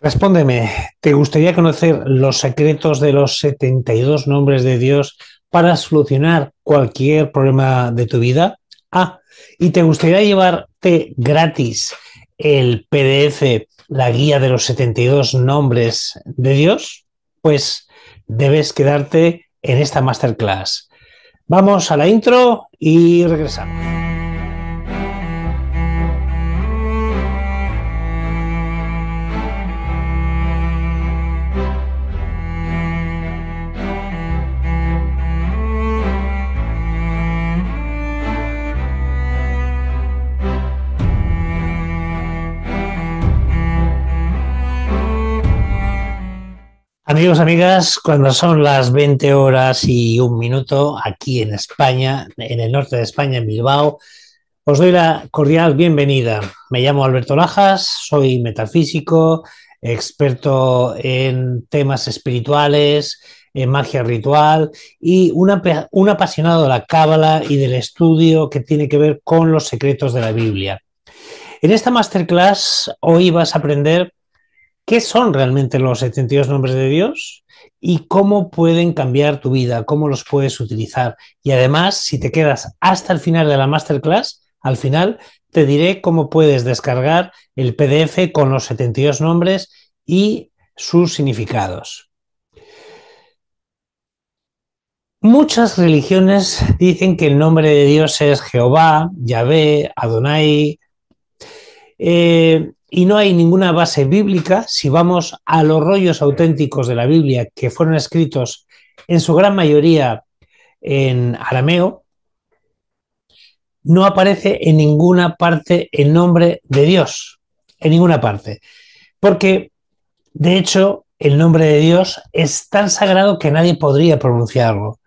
Respóndeme, ¿te gustaría conocer los secretos de los 72 nombres de Dios para solucionar cualquier problema de tu vida? Ah, ¿y te gustaría llevarte gratis el PDF, la guía de los 72 nombres de Dios? Pues debes quedarte en esta masterclass. Vamos a la intro y regresamos. Amigos, amigas, cuando son las 20 horas y un minuto aquí en España, en el norte de España, en Bilbao, os doy la cordial bienvenida. Me llamo Alberto Lajas, soy metafísico, experto en temas espirituales, en magia ritual y un, un apasionado de la cábala y del estudio que tiene que ver con los secretos de la Biblia. En esta masterclass hoy vas a aprender ¿Qué son realmente los 72 nombres de Dios? ¿Y cómo pueden cambiar tu vida? ¿Cómo los puedes utilizar? Y además, si te quedas hasta el final de la masterclass, al final te diré cómo puedes descargar el PDF con los 72 nombres y sus significados. Muchas religiones dicen que el nombre de Dios es Jehová, Yahvé, Adonai. Eh, y no hay ninguna base bíblica, si vamos a los rollos auténticos de la Biblia que fueron escritos en su gran mayoría en arameo, no aparece en ninguna parte el nombre de Dios, en ninguna parte. Porque, de hecho, el nombre de Dios es tan sagrado que nadie podría pronunciarlo.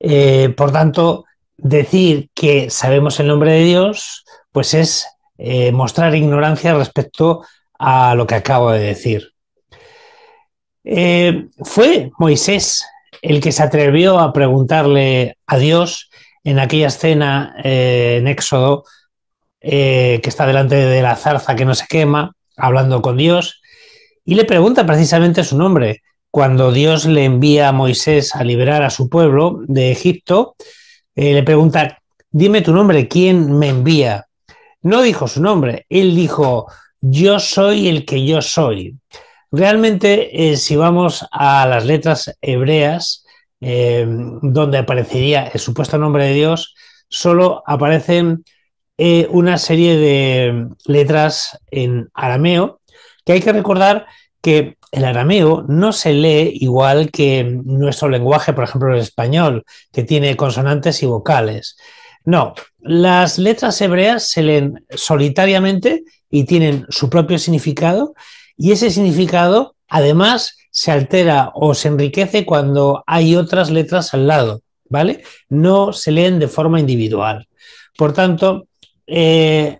Eh, por tanto, decir que sabemos el nombre de Dios, pues es eh, mostrar ignorancia respecto a lo que acabo de decir. Eh, fue Moisés el que se atrevió a preguntarle a Dios en aquella escena eh, en Éxodo que está delante de la zarza que no se quema, hablando con Dios, y le pregunta precisamente su nombre. Cuando Dios le envía a Moisés a liberar a su pueblo de Egipto, le pregunta, dime tu nombre, ¿quién me envía? No dijo su nombre, él dijo, yo soy el que yo soy. Realmente, eh, si vamos a las letras hebreas, eh, donde aparecería el supuesto nombre de Dios, solo aparecen eh, una serie de letras en arameo, que hay que recordar que el arameo no se lee igual que nuestro lenguaje, por ejemplo, el español, que tiene consonantes y vocales. No, las letras hebreas se leen solitariamente y tienen su propio significado y ese significado además se altera o se enriquece cuando hay otras letras al lado, ¿vale? No se leen de forma individual. Por tanto, eh,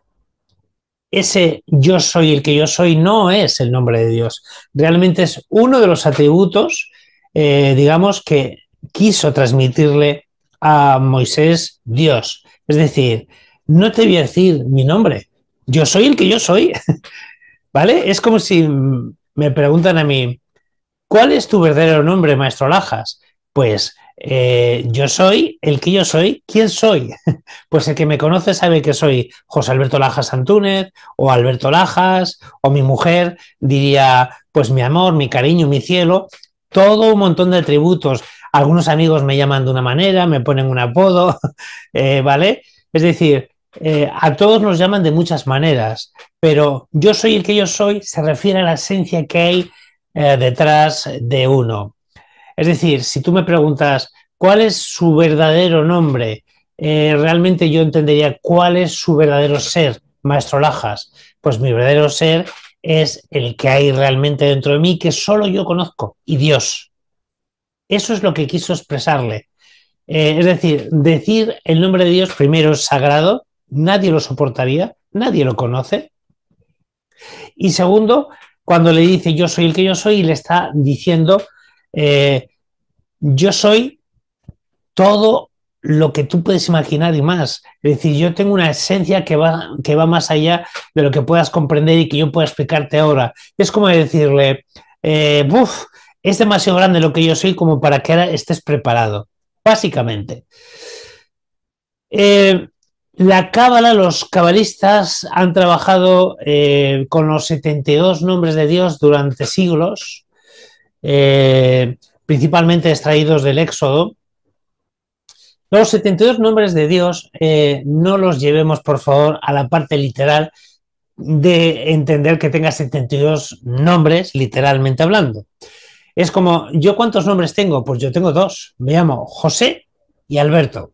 ese yo soy el que yo soy no es el nombre de Dios. Realmente es uno de los atributos, eh, digamos, que quiso transmitirle a Moisés Dios. Es decir, no te voy a decir mi nombre, yo soy el que yo soy. ¿Vale? Es como si me preguntan a mí, ¿cuál es tu verdadero nombre, maestro Lajas? Pues eh, yo soy el que yo soy, ¿quién soy? Pues el que me conoce sabe que soy José Alberto Lajas Antúnez o Alberto Lajas o mi mujer diría, pues mi amor, mi cariño, mi cielo, todo un montón de atributos, algunos amigos me llaman de una manera, me ponen un apodo, eh, ¿vale? Es decir, eh, a todos nos llaman de muchas maneras, pero yo soy el que yo soy se refiere a la esencia que hay eh, detrás de uno. Es decir, si tú me preguntas cuál es su verdadero nombre, realmente yo entendería cuál es su verdadero ser, maestro Lajas. Pues mi verdadero ser es el que hay realmente dentro de mí, que solo yo conozco, y Dios. Eso es lo que quiso expresarle. Eh, es decir, decir el nombre de Dios primero es sagrado, nadie lo soportaría, nadie lo conoce. Y segundo, cuando le dice yo soy el que yo soy, le está diciendo eh, yo soy todo lo que tú puedes imaginar y más. Es decir, yo tengo una esencia que va, que va más allá de lo que puedas comprender y que yo pueda explicarte ahora. Es como decirle, eh, buf, es demasiado grande lo que yo soy como para que ahora estés preparado, básicamente. Eh, la cábala, los cabalistas han trabajado eh, con los 72 nombres de Dios durante siglos, eh, principalmente extraídos del Éxodo. Los 72 nombres de Dios no los llevemos, por favor, a la parte literal de entender que tenga 72 nombres, literalmente hablando. Es como, ¿yo cuántos nombres tengo? Pues yo tengo dos. Me llamo José y Alberto.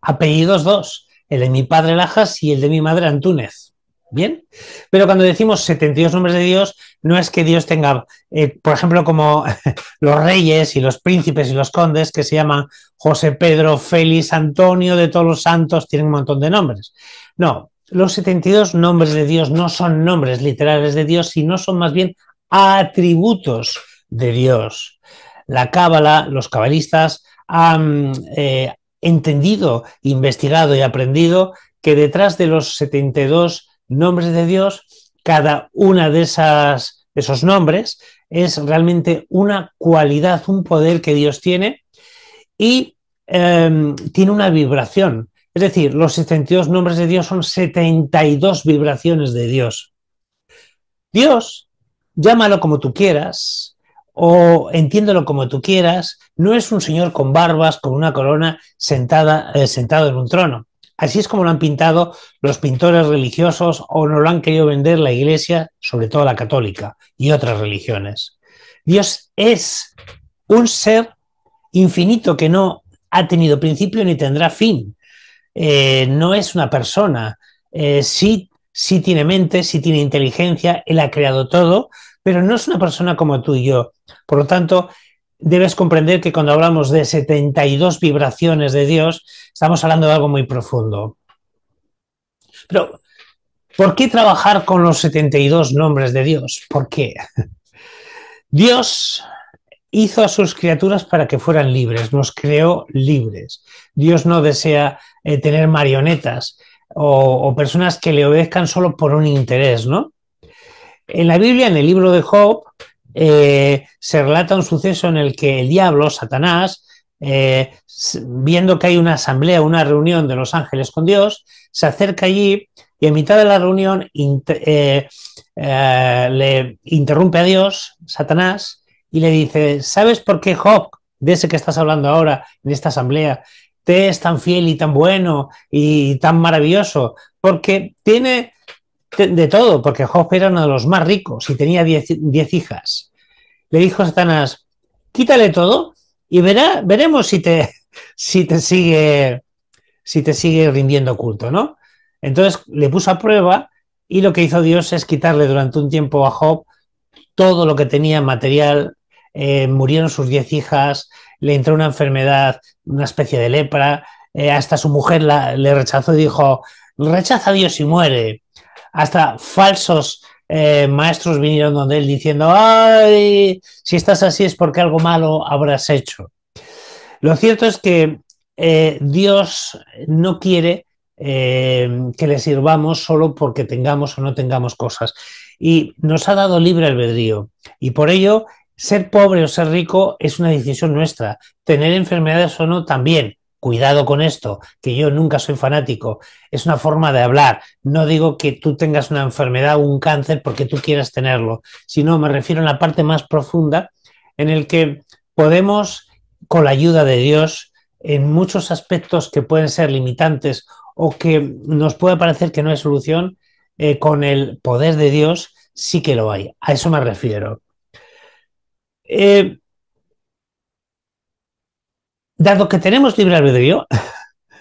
Apellidos dos. El de mi padre Lajas y el de mi madre Antúnez. Bien, pero cuando decimos 72 nombres de Dios, no es que Dios tenga, eh, por ejemplo, como los reyes y los príncipes y los condes, que se llaman José Pedro, Félix, Antonio, de todos los santos, tienen un montón de nombres. No, los 72 nombres de Dios no son nombres literales de Dios, sino son más bien atributos de Dios. La cábala, los cabalistas han eh, entendido, investigado y aprendido que detrás de los 72 nombres de Dios, cada una de esas esos nombres es realmente una cualidad, un poder que Dios tiene y em, tiene una vibración. Es decir, los 72 nombres de Dios son 72 vibraciones de Dios. Dios, llámalo como tú quieras, o entiéndelo como tú quieras, no es un señor con barbas, con una corona, sentada, eh, sentado en un trono. Así es como lo han pintado los pintores religiosos o no lo han querido vender la Iglesia, sobre todo la católica y otras religiones. Dios es un ser infinito que no ha tenido principio ni tendrá fin. Eh, no es una persona. Eh, sí, sí tiene mente, sí tiene inteligencia, Él ha creado todo, pero no es una persona como tú y yo. Por lo tanto, debes comprender que cuando hablamos de 72 vibraciones de Dios, estamos hablando de algo muy profundo. Pero, ¿por qué trabajar con los 72 nombres de Dios? ¿Por qué? Dios hizo a sus criaturas para que fueran libres, nos creó libres. Dios no desea eh, tener marionetas o, personas que le obedezcan solo por un interés, ¿no? En la Biblia, en el libro de Job, eh, se relata un suceso en el que el diablo, Satanás, eh, viendo que hay una asamblea, una reunión de los ángeles con Dios, se acerca allí y en mitad de la reunión eh, le interrumpe a Dios, Satanás, y le dice, ¿sabes por qué Job, de ese que estás hablando ahora, en esta asamblea, te es tan fiel y tan bueno y tan maravilloso? Porque tiene de todo, porque Job era uno de los más ricos y tenía diez, hijas. Le dijo Satanás, quítale todo y verá, veremos si te, si te sigue si te sigue rindiendo culto, ¿no? Entonces le puso a prueba y lo que hizo Dios es quitarle durante un tiempo a Job todo lo que tenía material, eh, murieron sus diez hijas, le entró una enfermedad, una especie de lepra, eh, hasta su mujer le rechazó y dijo, rechaza a Dios y muere hasta falsos eh, maestros vinieron donde él diciendo, ay, si estás así es porque algo malo habrás hecho. Lo cierto es que eh, Dios no quiere eh, que le sirvamos solo porque tengamos o no tengamos cosas. Y nos ha dado libre albedrío. Y por ello, ser pobre o ser rico es una decisión nuestra. Tener enfermedades o no también cuidado con esto, que yo nunca soy fanático, es una forma de hablar. No digo que tú tengas una enfermedad o un cáncer porque tú quieras tenerlo, sino me refiero a la parte más profunda en el que podemos, con la ayuda de Dios, en muchos aspectos que pueden ser limitantes o que nos puede parecer que no hay solución, eh, con el poder de Dios sí que lo hay. A eso me refiero. Eh, dado que tenemos libre albedrío,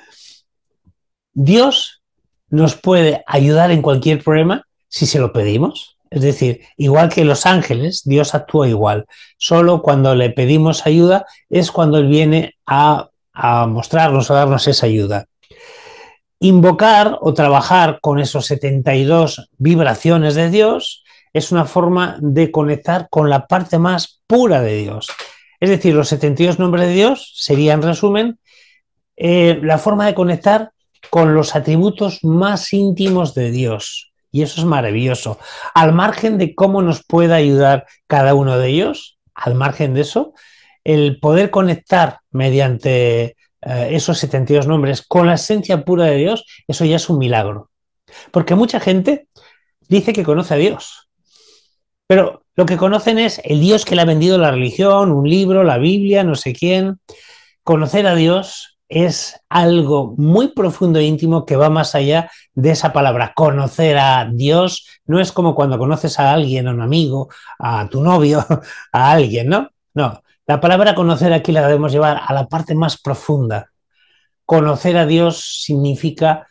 Dios nos puede ayudar en cualquier problema si se lo pedimos. Es decir, igual que los ángeles, Dios actúa igual. Solo cuando le pedimos ayuda es cuando Él viene a, a mostrarnos, a darnos esa ayuda. Invocar o trabajar con esos 72 vibraciones de Dios es una forma de conectar con la parte más pura de Dios, es decir, los 72 nombres de Dios serían, en resumen, eh, la forma de conectar con los atributos más íntimos de Dios. Y eso es maravilloso. Al margen de cómo nos pueda ayudar cada uno de ellos, al margen de eso, el poder conectar mediante eh, esos 72 nombres con la esencia pura de Dios, eso ya es un milagro. Porque mucha gente dice que conoce a Dios. Pero lo que conocen es el Dios que le ha vendido la religión, un libro, la Biblia, no sé quién. Conocer a Dios es algo muy profundo e íntimo que va más allá de esa palabra. Conocer a Dios no es como cuando conoces a alguien, a un amigo, a tu novio, a alguien, ¿no? No, la palabra conocer aquí la debemos llevar a la parte más profunda. Conocer a Dios significa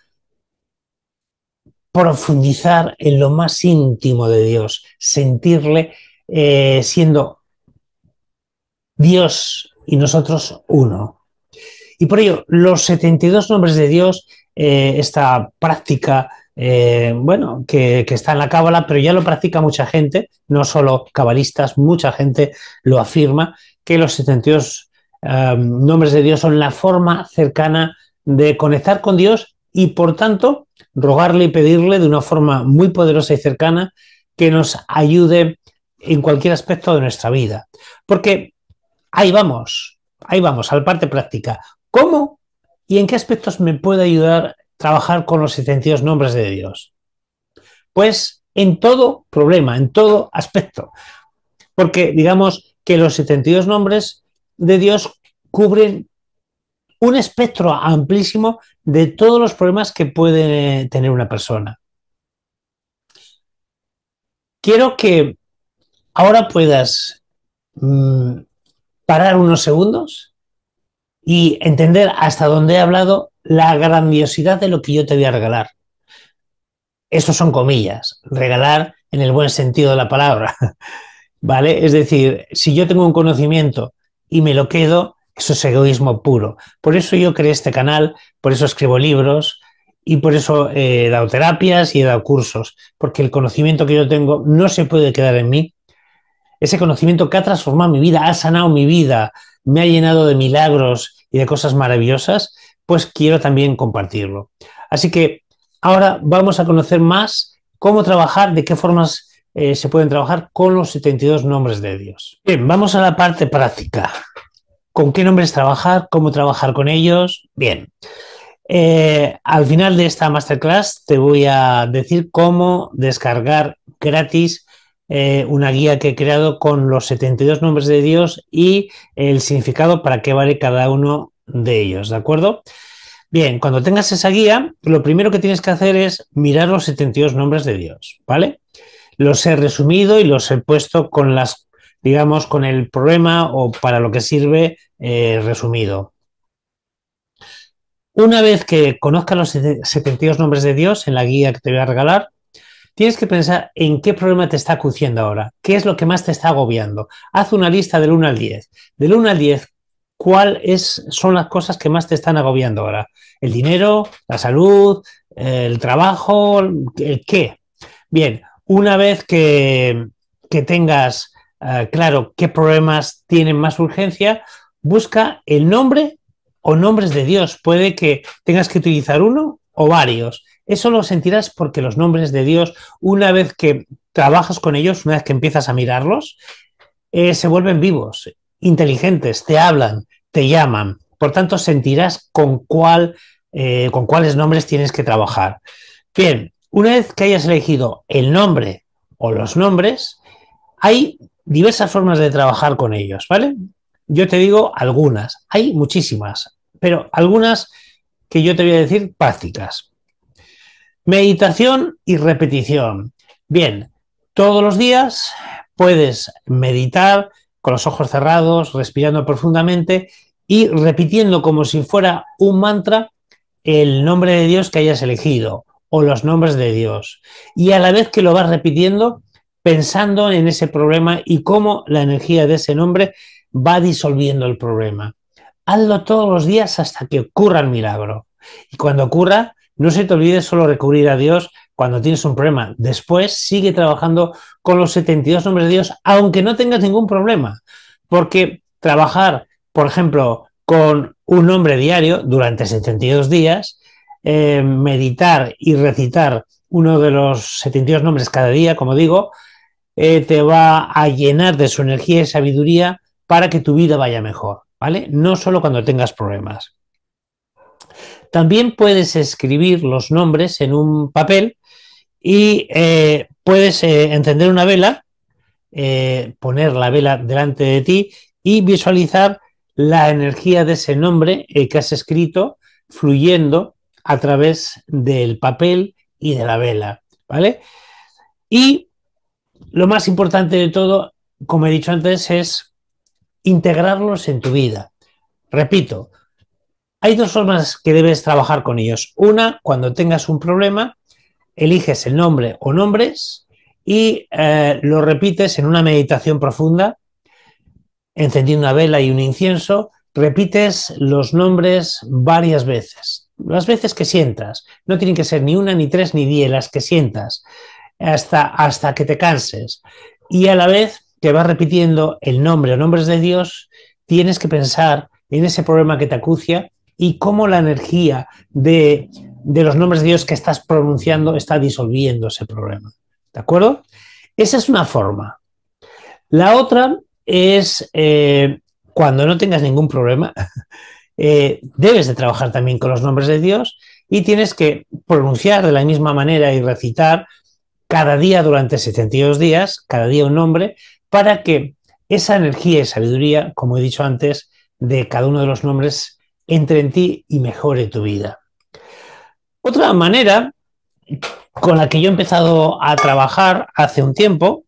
profundizar en lo más íntimo de Dios, sentirle eh, siendo Dios y nosotros uno. Y por ello, los 72 nombres de Dios, eh, esta práctica, eh, bueno, que, que, está en la cábala, pero ya lo practica mucha gente, no solo cabalistas, mucha gente lo afirma, que los 72 nombres de Dios son la forma cercana de conectar con Dios y, por tanto, rogarle y pedirle de una forma muy poderosa y cercana que nos ayude en cualquier aspecto de nuestra vida. Porque ahí vamos, ahí vamos, al parte práctica. ¿Cómo y en qué aspectos me puede ayudar trabajar con los 72 nombres de Dios? Pues en todo problema, en todo aspecto. Porque digamos que los 72 nombres de Dios cubren un espectro amplísimo de todos los problemas que puede tener una persona. Quiero que ahora puedas mm, parar unos segundos y entender hasta dónde he hablado la grandiosidad de lo que yo te voy a regalar. Eso son comillas, regalar en el buen sentido de la palabra, ¿vale? Es decir, si yo tengo un conocimiento y me lo quedo, eso es egoísmo puro. Por eso yo creé este canal, por eso escribo libros y por eso eh, he dado terapias y he dado cursos, porque el conocimiento que yo tengo no se puede quedar en mí. Ese conocimiento que ha transformado mi vida, ha sanado mi vida, me ha llenado de milagros y de cosas maravillosas, pues quiero también compartirlo. Así que ahora vamos a conocer más cómo trabajar, de qué formas eh, se pueden trabajar con los 72 nombres de Dios. Bien, vamos a la parte práctica con qué nombres trabajar, cómo trabajar con ellos. Bien. Eh, al final de esta masterclass te voy a decir cómo descargar gratis eh, una guía que he creado con los 72 nombres de Dios y el significado para qué vale cada uno de ellos, ¿de acuerdo? Bien, cuando tengas esa guía, lo primero que tienes que hacer es mirar los 72 nombres de Dios, ¿vale? Los he resumido y los he puesto con las digamos, con el problema o para lo que sirve eh, resumido. Una vez que conozcas los 72 nombres de Dios en la guía que te voy a regalar, tienes que pensar en qué problema te está acuciendo ahora, qué es lo que más te está agobiando. Haz una lista del 1 al 10. Del 1 al 10, ¿cuáles son las cosas que más te están agobiando ahora? ¿El dinero, la salud, el trabajo, el qué? Bien, una vez que, que tengas Ah, claro qué problemas tienen más urgencia, busca el nombre o nombres de Dios. Puede que tengas que utilizar uno o varios. Eso lo sentirás porque los nombres de Dios, una vez que trabajas con ellos, una vez que empiezas a mirarlos, eh, se vuelven vivos, inteligentes, te hablan, te llaman. Por tanto, sentirás con, cuál, eh, con cuáles nombres tienes que trabajar. Bien, una vez que hayas elegido el nombre o los nombres, hay diversas formas de trabajar con ellos, ¿vale? Yo te digo algunas, hay muchísimas, pero algunas que yo te voy a decir prácticas. Meditación y repetición. Bien, todos los días puedes meditar con los ojos cerrados, respirando profundamente y repitiendo como si fuera un mantra el nombre de Dios que hayas elegido o los nombres de Dios. Y a la vez que lo vas repitiendo, pensando en ese problema y cómo la energía de ese nombre va disolviendo el problema. Hazlo todos los días hasta que ocurra el milagro. Y cuando ocurra, no se te olvide solo recurrir a Dios cuando tienes un problema. Después sigue trabajando con los 72 nombres de Dios, aunque no tengas ningún problema. Porque trabajar, por ejemplo, con un nombre diario durante 72 días, eh, meditar y recitar uno de los 72 nombres cada día, como digo, eh, te va a llenar de su energía y sabiduría para que tu vida vaya mejor, ¿vale? No solo cuando tengas problemas. También puedes escribir los nombres en un papel y eh, puedes eh, encender una vela, poner la vela delante de ti y visualizar la energía de ese nombre que has escrito fluyendo a través del papel y de la vela, ¿vale? Y lo más importante de todo, como he dicho antes, es integrarlos en tu vida. Repito, hay dos formas que debes trabajar con ellos. Una, cuando tengas un problema, eliges el nombre o nombres y eh, lo repites en una meditación profunda, encendiendo una vela y un incienso, repites los nombres varias veces, las veces que sientas. No tienen que ser ni una, ni tres, ni diez, las que sientas hasta, hasta que te canses. Y a la vez que vas repitiendo el nombre o nombres de Dios, tienes que pensar en ese problema que te acucia y cómo la energía de, los nombres de Dios que estás pronunciando está disolviendo ese problema. ¿De acuerdo? Esa es una forma. La otra es eh, cuando no tengas ningún problema, eh, debes de trabajar también con los nombres de Dios y tienes que pronunciar de la misma manera y recitar cada día durante 72 días, cada día un nombre, para que esa energía y sabiduría, como he dicho antes, de cada uno de los nombres entre en ti y mejore tu vida. Otra manera con la que yo he empezado a trabajar hace un tiempo,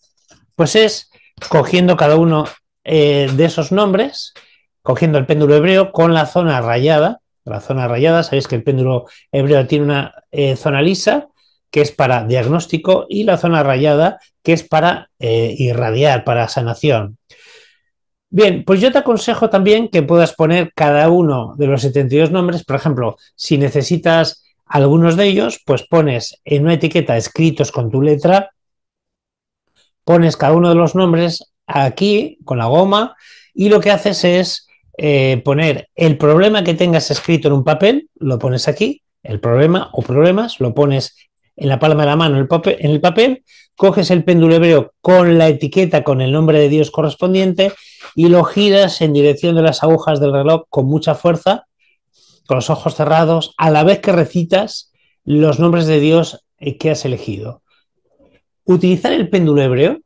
pues es cogiendo cada uno eh, de esos nombres, cogiendo el péndulo hebreo con la zona rayada. La zona rayada, sabéis que el péndulo hebreo tiene una eh, zona lisa que es para diagnóstico, y la zona rayada, que es para eh, irradiar, para sanación. Bien, pues yo te aconsejo también que puedas poner cada uno de los 72 nombres, por ejemplo, si necesitas algunos de ellos, pues pones en una etiqueta escritos con tu letra, pones cada uno de los nombres aquí con la goma y lo que haces es eh, poner el problema que tengas escrito en un papel, lo pones aquí, el problema o problemas, lo pones en la palma de la mano en el papel, coges el péndulo hebreo con la etiqueta con el nombre de Dios correspondiente y lo giras en dirección de las agujas del reloj con mucha fuerza, con los ojos cerrados, a la vez que recitas los nombres de Dios eh, que has elegido. Utilizar el péndulo hebreo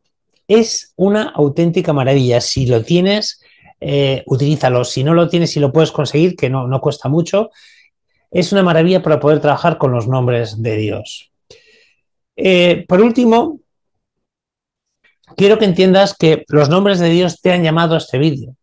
es una auténtica maravilla. Si lo tienes, eh, utilízalo. Si no lo tienes y si lo puedes conseguir, que no, no cuesta mucho, es una maravilla para poder trabajar con los nombres de Dios. Eh, por último, quiero que entiendas que los nombres de Dios te han llamado a este vídeo,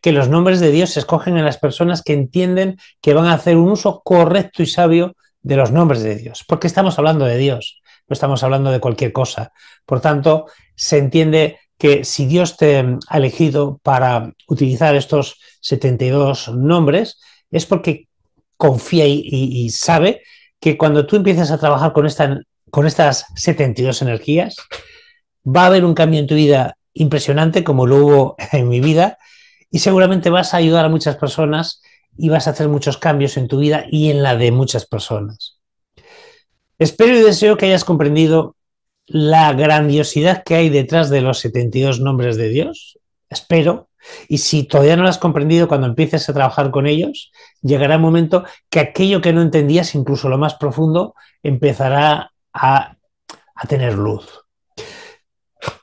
que los nombres de Dios se escogen en las personas que entienden que van a hacer un uso correcto y sabio de los nombres de Dios, porque estamos hablando de Dios, no estamos hablando de cualquier cosa. Por tanto, se entiende que si Dios te ha elegido para utilizar estos 72 nombres, es porque confía y sabe que cuando tú empiezas a trabajar con esta con estas 72 energías, va a haber un cambio en tu vida impresionante como lo hubo en mi vida y seguramente vas a ayudar a muchas personas y vas a hacer muchos cambios en tu vida y en la de muchas personas. Espero y deseo que hayas comprendido la grandiosidad que hay detrás de los 72 nombres de Dios. Espero. Y si todavía no lo has comprendido, cuando empieces a trabajar con ellos, llegará un momento que aquello que no entendías, incluso lo más profundo, empezará a, tener luz.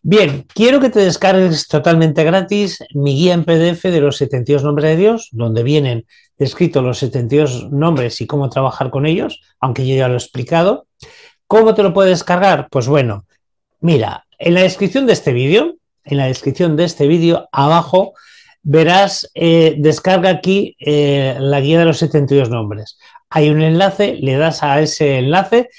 Bien, quiero que te descargues totalmente gratis mi guía en PDF de los 72 nombres de Dios, donde vienen descritos los 72 nombres y cómo trabajar con ellos, aunque yo ya lo he explicado. ¿Cómo te lo puedes descargar? Pues bueno, mira, en la descripción de este vídeo, en la descripción de este vídeo, abajo verás, eh, descarga aquí eh, la guía de los 72 nombres. Hay un enlace, le das a ese enlace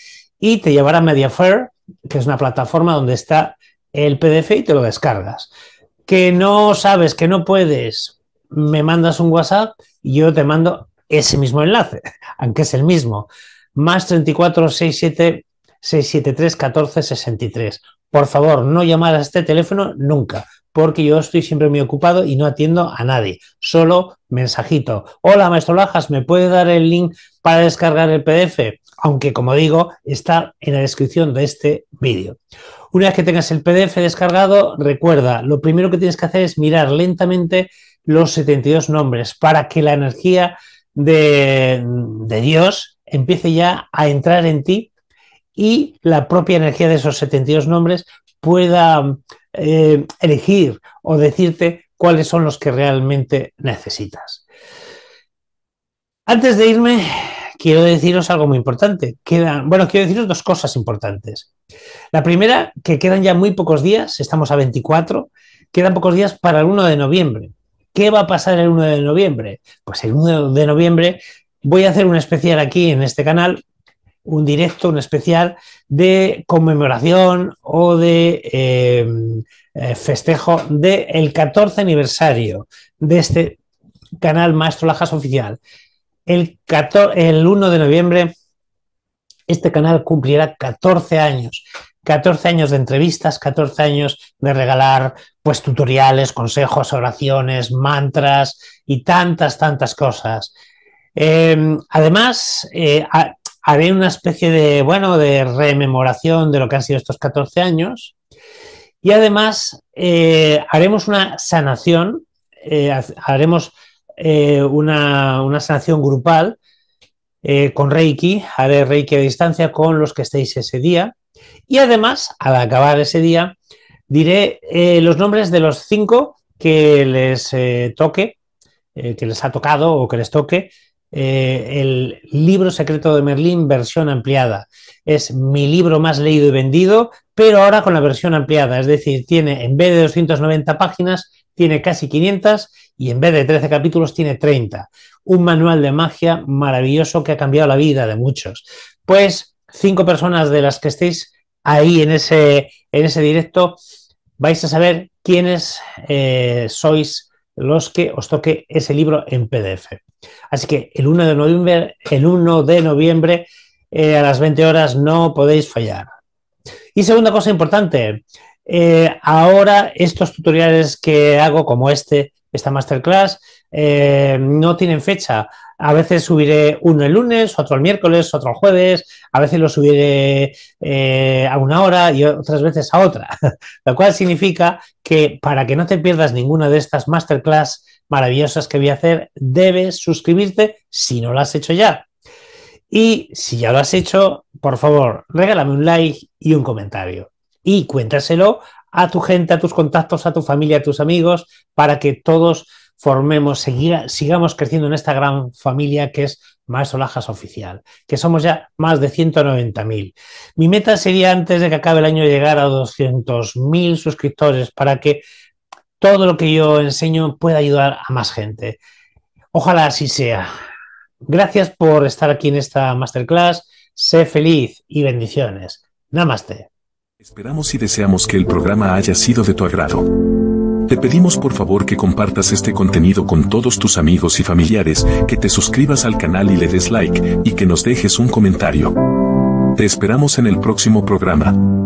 y te llevará a Mediafire, que es una plataforma donde está el PDF y te lo descargas. Que no sabes, que no puedes, me mandas un WhatsApp y yo te mando ese mismo enlace, aunque es el mismo. Más 34 673 14 Por favor, no llamar a este teléfono nunca, porque yo estoy siempre muy ocupado y no atiendo a nadie. Solo mensajito. Hola, maestro Lajas, ¿me puede dar el link para descargar el PDF? aunque como digo, está en la descripción de este vídeo. Una vez que tengas el PDF descargado, recuerda, lo primero que tienes que hacer es mirar lentamente los 72 nombres para que la energía de, Dios empiece ya a entrar en ti y la propia energía de esos 72 nombres pueda eh, elegir o decirte cuáles son los que realmente necesitas. Antes de irme, quiero deciros algo muy importante. Quedan, bueno, quiero deciros dos cosas importantes. La primera, que quedan ya muy pocos días, estamos a 24, quedan pocos días para el 1 de noviembre. ¿Qué va a pasar el 1 de noviembre? Pues el 1 de noviembre voy a hacer un especial aquí en este canal, un directo, un especial de conmemoración o de eh, eh, festejo del 14 aniversario de este canal Maestro Lajas Oficial el, 1 de noviembre este canal cumplirá 14 años. 14 años de entrevistas, 14 años de regalar pues tutoriales, consejos, oraciones, mantras y tantas, tantas cosas. Em, además, eh, haré una especie de, bueno, de rememoración de lo que han sido estos 14 años y además eh, haremos una sanación, eh, haremos eh, una, una, sanación grupal eh, con Reiki, haré Reiki a distancia con los que estéis ese día. Y además, al acabar ese día, diré eh, los nombres de los cinco que les toque, que les ha tocado o que les toque el libro secreto de Merlín, versión ampliada. Es mi libro más leído y vendido, pero ahora con la versión ampliada. Es decir, tiene, en vez de 290 páginas, tiene casi 500 y en vez de 13 capítulos tiene 30. Un manual de magia maravilloso que ha cambiado la vida de muchos. Pues cinco personas de las que estéis ahí en ese, en ese directo vais a saber quiénes eh, sois los que os toque ese libro en PDF. Así que el 1 de noviembre, el 1 de noviembre eh, a las 20 horas no podéis fallar. Y segunda cosa importante, eh, ahora estos tutoriales que hago como este esta masterclass. Eh, no tienen fecha. A veces subiré uno el lunes, otro el miércoles, otro el jueves, a veces lo subiré eh, a una hora y otras veces a otra. Lo cual significa que para que no te pierdas ninguna de estas masterclass maravillosas que voy a hacer, debes suscribirte si no lo has hecho ya. Y si ya lo has hecho, por favor, regálame un like y un comentario. Y cuéntaselo a tu gente, a tus contactos, a tu familia, a tus amigos, para que todos formemos, sigamos creciendo en esta gran familia que es Maestro Lajas Oficial, que somos ya más de 190.000. Mi meta sería antes de que acabe el año llegar a 200.000 suscriptores para que todo lo que yo enseño pueda ayudar a más gente. Ojalá así sea. Gracias por estar aquí en esta masterclass. Sé feliz y bendiciones. Namaste. Esperamos y deseamos que el programa haya sido de tu agrado. Te pedimos por favor que compartas este contenido con todos tus amigos y familiares, que te suscribas al canal y le des like, y que nos dejes un comentario. Te esperamos en el próximo programa.